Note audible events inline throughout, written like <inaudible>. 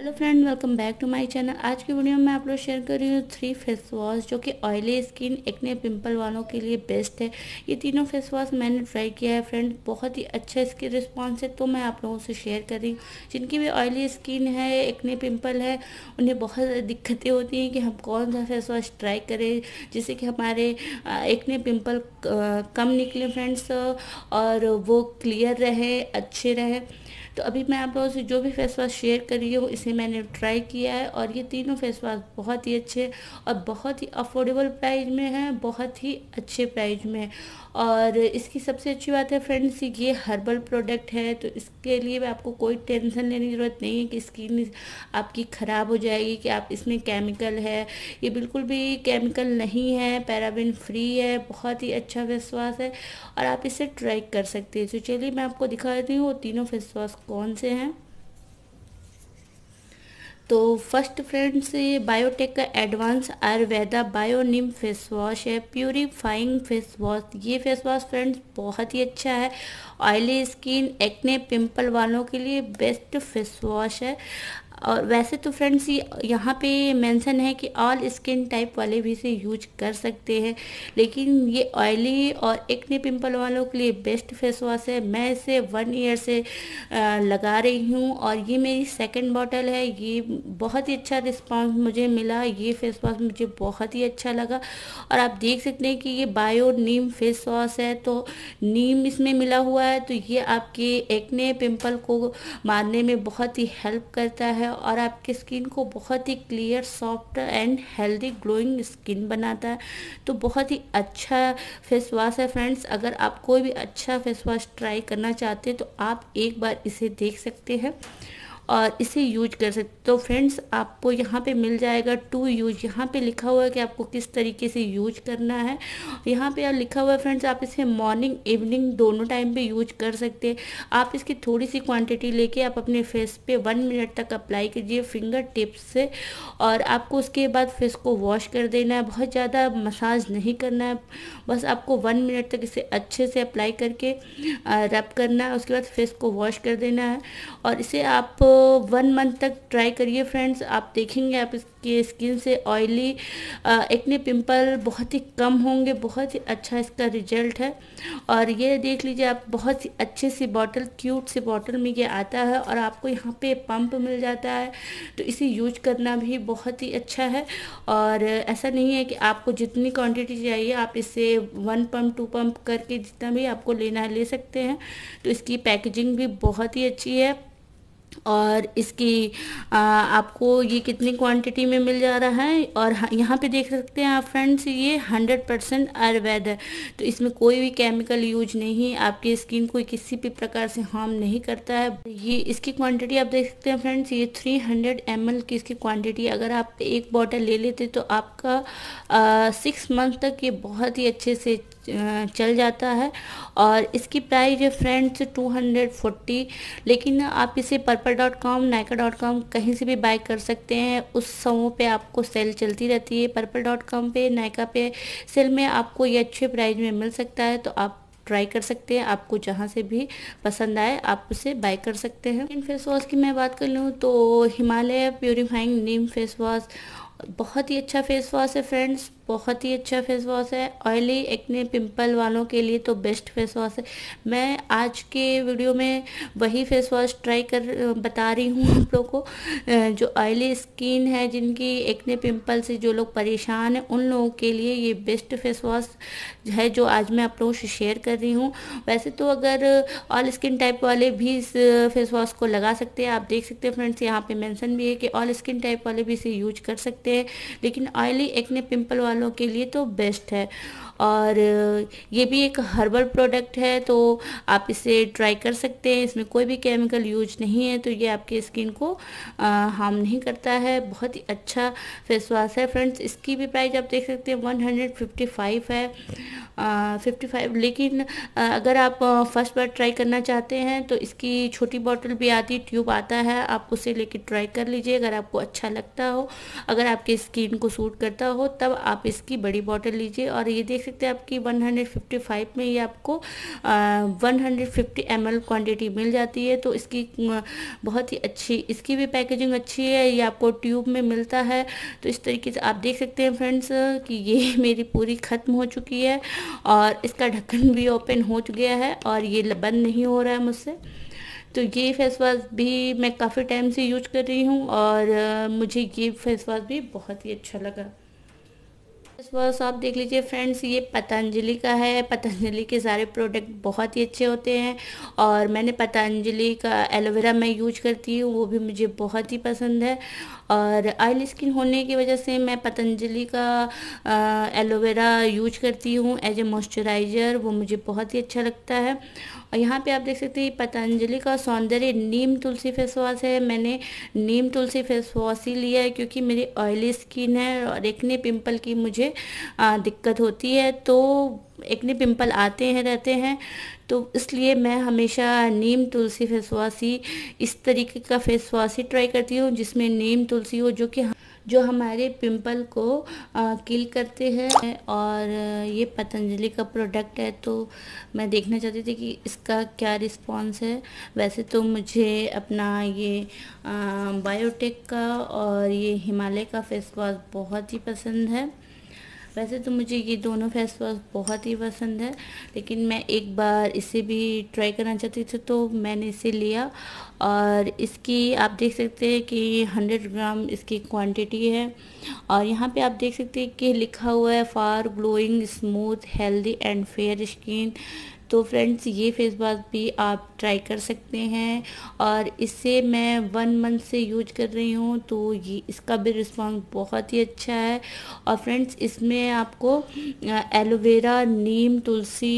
hello friend welcome back to my channel आज की video में आप लोग शेयर कर रही हूँ थ्री फेस वॉश जो कि ऑयली स्किन एक्ने पिंपल वालों के लिए बेस्ट है ये तीनों फेस वॉश मैंने ट्राई किया है फ्रेंड बहुत ही अच्छा इसकी रिस्पांस है तो मैं आप लोगों से शेयर कर रही हूँ जिनकी भी ऑयली स्किन है एक्ने पिम्पल है उन्हें बहुत दिक्कतें होती हैं कि हम कौन सा फेस वॉश ट्राई करें जिससे कि हमारे एक्ने पिम्पल कम निकले फ्रेंड्स और वो क्लियर रहे अच्छे रहे तो अभी मैं आप लोगों से जो भी फेस वॉश शेयर कर रही हूँ इसे मैंने ट्राई किया है और ये तीनों फेस वॉश बहुत ही अच्छे और बहुत ही अफोर्डेबल प्राइस में है बहुत ही अच्छे प्राइस में और इसकी सबसे अच्छी बात है फ्रेंड्स ये हर्बल प्रोडक्ट है तो इसके लिए भी आपको कोई टेंशन लेने की ज़रूरत नहीं है कि स्किन आपकी ख़राब हो जाएगी कि आप इसमें केमिकल है ये बिल्कुल भी केमिकल नहीं है पैराबिन फ्री है बहुत ही अच्छा फेस वॉश है और आप इसे ट्राई कर सकते हैं तो चलिए मैं आपको दिखा देती हूँ तीनों फेस वॉश कौन से हैं तो फर्स्ट फ्रेंड्स ये बायोटेक का advance Ayurveda Bioneem face wash है प्यूरीफाइंग फेस वॉश ये फेस वॉश फ्रेंड्स बहुत ही अच्छा है ऑयली स्किन एक्ने पिंपल वालों के लिए बेस्ट फेस वॉश है और वैसे तो फ्रेंड्स ये यहाँ पे मेंशन है कि ऑल स्किन टाइप वाले भी इसे यूज कर सकते हैं लेकिन ये ऑयली और एक्ने पिंपल वालों के लिए बेस्ट फेस वॉश है मैं इसे वन ईयर से लगा रही हूँ और ये मेरी सेकेंड बॉटल है ये बहुत ही अच्छा रिस्पॉन्स मुझे मिला ये फेस वॉश मुझे बहुत ही अच्छा लगा और आप देख सकते हैं कि ये बायो नीम फेस वॉश है तो नीम इसमें मिला हुआ है तो ये आपके एक्ने पिंपल को मारने में बहुत ही हेल्प करता है और आपकी स्किन को बहुत ही clear soft and healthy glowing skin बनाता है तो बहुत ही अच्छा फेस वॉश है फ्रेंड्स अगर आप कोई भी अच्छा फेस वॉश ट्राई करना चाहते हैं तो आप एक बार इसे देख सकते हैं और इसे यूज कर सकते तो फ्रेंड्स आपको यहाँ पे मिल जाएगा टू यूज यहाँ पे लिखा हुआ है कि आपको किस तरीके से यूज करना है यहाँ पे आप लिखा हुआ है फ्रेंड्स आप इसे मॉर्निंग इवनिंग दोनों टाइम पे यूज कर सकते हैं आप इसकी थोड़ी सी क्वांटिटी लेके आप अपने फेस पे वन मिनट तक अप्लाई कीजिए फिंगर टिप्स से और आपको उसके बाद फेस को वॉश कर देना है बहुत ज़्यादा मसाज नहीं करना है बस आपको वन मिनट तक इसे अच्छे से अप्लाई करके रब करना है उसके बाद फेस को वॉश कर देना है और इसे आप वन मंथ तक ट्राई करिए फ्रेंड्स आप देखेंगे आप इसके स्किन से ऑयली एक्ने पिंपल बहुत ही कम होंगे बहुत ही अच्छा इसका रिजल्ट है और ये देख लीजिए आप बहुत ही अच्छे सी बॉटल क्यूट सी बॉटल में ये आता है और आपको यहाँ पे पंप मिल जाता है तो इसे यूज करना भी बहुत ही अच्छा है और ऐसा नहीं है कि आपको जितनी क्वान्टिटी चाहिए आप इसे वन पम्प टू पम्प करके जितना भी आपको लेना है ले सकते हैं तो इसकी पैकेजिंग भी बहुत ही अच्छी है और इसकी आ, आपको ये कितनी क्वांटिटी में मिल जा रहा है और यहाँ पे देख सकते हैं आप फ्रेंड्स ये 100 परसेंट आयुर्वेद है तो इसमें कोई भी केमिकल यूज नहीं आपकी स्किन को किसी भी प्रकार से हार्म नहीं करता है ये इसकी क्वांटिटी आप देख सकते हैं फ्रेंड्स ये 300 हंड्रेड की इसकी क्वांटिटी अगर आप एक बॉटल ले लेते तो आपका सिक्स मंथ तक ये बहुत ही अच्छे से चल जाता है और इसकी प्राइस है फ्रेंड्स 240 लेकिन आप इसे Purplle dot com Nykaa dot com कहीं से भी बाय कर सकते हैं उस समूह पे आपको सेल चलती रहती है पर्पल डॉट कॉम पर नायका पे सेल में आपको ये अच्छे प्राइस में मिल सकता है तो आप ट्राई कर सकते हैं आपको जहाँ से भी पसंद आए आप उसे बाय कर सकते हैं इन फेस वॉश की मैं बात कर लूँ तो Himalaya purifying neem face wash बहुत ही अच्छा फेस वॉश है फ्रेंड्स बहुत ही अच्छा फेस वॉश है ऑयली एक्ने पिंपल वालों के लिए तो बेस्ट फेस वॉश है मैं आज के वीडियो में वही फेस वॉश ट्राई कर बता रही हूँ आप लोगों को जो ऑयली स्किन है जिनकी एक्ने पिंपल से जो लोग परेशान हैं उन लोगों के लिए ये बेस्ट फेस वॉश है जो आज मैं आप लोगों से शेयर कर कर रही हूँ वैसे तो अगर ऑल स्किन टाइप वाले भी इस फेस वॉश को लगा सकते हैं आप देख सकते हैं फ्रेंड्स यहाँ पे मेंशन भी है कि ऑल स्किन टाइप वाले भी इसे यूज कर सकते हैं लेकिन ऑयली एक्ने पिंपल वालों के लिए तो बेस्ट है और ये भी एक हर्बल प्रोडक्ट है तो आप इसे ट्राई कर सकते हैं इसमें कोई भी केमिकल यूज नहीं है तो ये आपकी स्किन को हार्म नहीं करता है बहुत ही अच्छा फेस वॉश है फ्रेंड्स इसकी भी प्राइस आप देख सकते हैं 155 है फिफ्टी फाइव लेकिन अगर आप फर्स्ट बार ट्राई करना चाहते हैं तो इसकी छोटी बॉटल भी आती ट्यूब आता है आप उसे लेके ट्राई कर लीजिए अगर आपको अच्छा लगता हो अगर आपके स्किन को सूट करता हो तब आप इसकी बड़ी बॉटल लीजिए और ये देख सकते हैं आपकी 155 में ये आपको वन हंड्रेड क्वांटिटी मिल जाती है तो इसकी बहुत ही अच्छी इसकी भी पैकेजिंग अच्छी है ये आपको ट्यूब में मिलता है तो इस तरीके से आप देख सकते हैं फ्रेंड्स कि ये <laughs> मेरी पूरी ख़त्म हो चुकी है और इसका ढक्कन भी ओपन हो गया है और ये बंद नहीं हो रहा है मुझसे तो ये फेस वॉश भी मैं काफ़ी टाइम से यूज कर रही हूँ और मुझे ये फेस वॉश भी बहुत ही अच्छा लगा बस आप देख लीजिए फ्रेंड्स ये पतंजलि का है पतंजलि के सारे प्रोडक्ट बहुत ही अच्छे होते हैं और मैंने पतंजलि का एलोवेरा मैं यूज करती हूँ वो भी मुझे बहुत ही पसंद है और आयल स्किन होने की वजह से मैं पतंजलि का एलोवेरा यूज करती हूँ एज ए मॉइस्चराइज़र वो मुझे बहुत ही अच्छा लगता है और यहाँ पे आप देख सकते हैं पतंजलि का सौंदर्य नीम तुलसी फेस वॉश है मैंने नीम तुलसी फेस वॉश ही लिया है क्योंकि मेरी ऑयली स्किन है और एकने पिंपल की मुझे दिक्कत होती है तो एकने पिंपल आते हैं रहते हैं तो इसलिए मैं हमेशा नीम तुलसी फेस वॉश ही इस तरीके का फेस वॉश ही ट्राई करती हूँ जिसमें नीम तुलसी हो जो कि जो हमारे पिंपल को किल करते हैं और ये पतंजलि का प्रोडक्ट है तो मैं देखना चाहती थी कि इसका क्या रिस्पांस है वैसे तो मुझे अपना ये बायोटेक का और ये हिमालय का फेस वॉश बहुत ही पसंद है वैसे तो मुझे ये दोनों फेस वॉश बहुत ही पसंद है लेकिन मैं एक बार इसे भी ट्राई करना चाहती थी तो मैंने इसे लिया और इसकी आप देख सकते हैं कि हंड्रेड ग्राम इसकी क्वांटिटी है और यहाँ पे आप देख सकते हैं कि लिखा हुआ है for glowing smooth healthy and fair skin तो फ्रेंड्स ये फेस वॉश भी आप ट्राई कर सकते हैं और इसे मैं वन मंथ से यूज कर रही हूँ तो ये इसका भी रिस्पॉन्स बहुत ही अच्छा है और फ्रेंड्स इसमें आपको एलोवेरा नीम तुलसी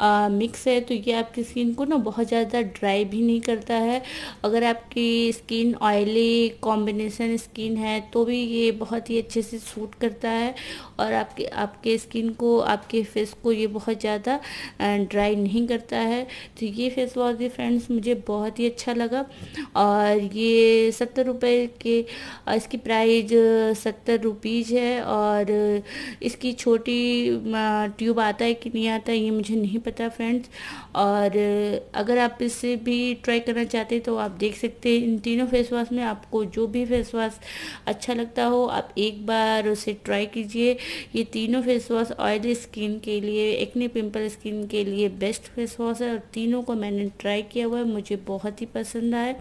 आ, मिक्स है तो ये आपकी स्किन को ना बहुत ज़्यादा ड्राई भी नहीं करता है अगर आपकी स्किन ऑयली कॉम्बिनेशन स्किन है तो भी ये बहुत ही अच्छे से सूट करता है और आपके आपके स्किन को आपके फेस को ये बहुत ज़्यादा ड्राई ब्राइट नहीं करता है तो ये फेस वॉश भी फ्रेंड्स मुझे बहुत ही अच्छा लगा और ये सत्तर रुपये के इसकी प्राइज सत्तर रुपीज़ है और इसकी छोटी ट्यूब आता है कि नहीं आता ये मुझे नहीं पता फ्रेंड्स और अगर आप इसे भी ट्राई करना चाहते हैं तो आप देख सकते हैं इन तीनों फेस वॉश में आपको जो भी फेस वॉश अच्छा लगता हो आप एक बार उसे ट्राई कीजिए ये तीनों फेस वॉश ऑयली स्किन के लिए एक्ने पिंपल स्किन के लिए बेस्ट फेस वॉश है और तीनों को मैंने ट्राई किया हुआ है मुझे बहुत ही पसंद आया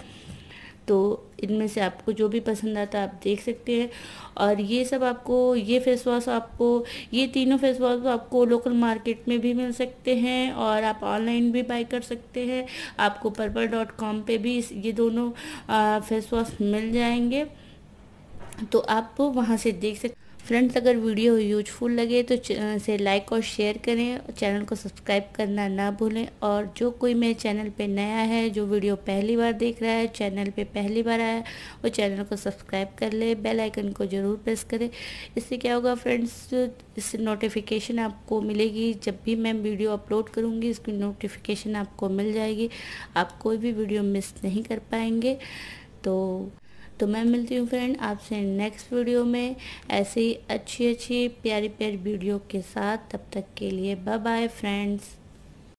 तो इनमें से आपको जो भी पसंद आता है आप देख सकते हैं और ये सब आपको ये फेस वॉश आपको ये तीनों फेस वॉश तो आपको लोकल मार्केट में भी मिल सकते हैं और आप ऑनलाइन भी बाई कर सकते हैं आपको पर्पल डॉट कॉम पर भी ये दोनों फेस वॉश मिल जाएंगे तो आप वहाँ से देख सकते फ्रेंड्स अगर वीडियो यूजफुल लगे तो इसे लाइक और शेयर करें चैनल को सब्सक्राइब करना ना भूलें और जो कोई मेरे चैनल पे नया है जो वीडियो पहली बार देख रहा है चैनल पे पहली बार आया है वो चैनल को सब्सक्राइब कर ले बेल आइकन को ज़रूर प्रेस करें इससे क्या होगा फ्रेंड्स इससे नोटिफिकेशन आपको मिलेगी जब भी मैं वीडियो अपलोड करूँगी इसकी नोटिफिकेशन आपको मिल जाएगी आप कोई भी वीडियो मिस नहीं कर पाएंगे तो तो मैं मिलती हूँ फ्रेंड आपसे नेक्स्ट वीडियो में ऐसी अच्छी अच्छी प्यारी प्यारी वीडियो के साथ तब तक के लिए बाय बाय फ्रेंड्स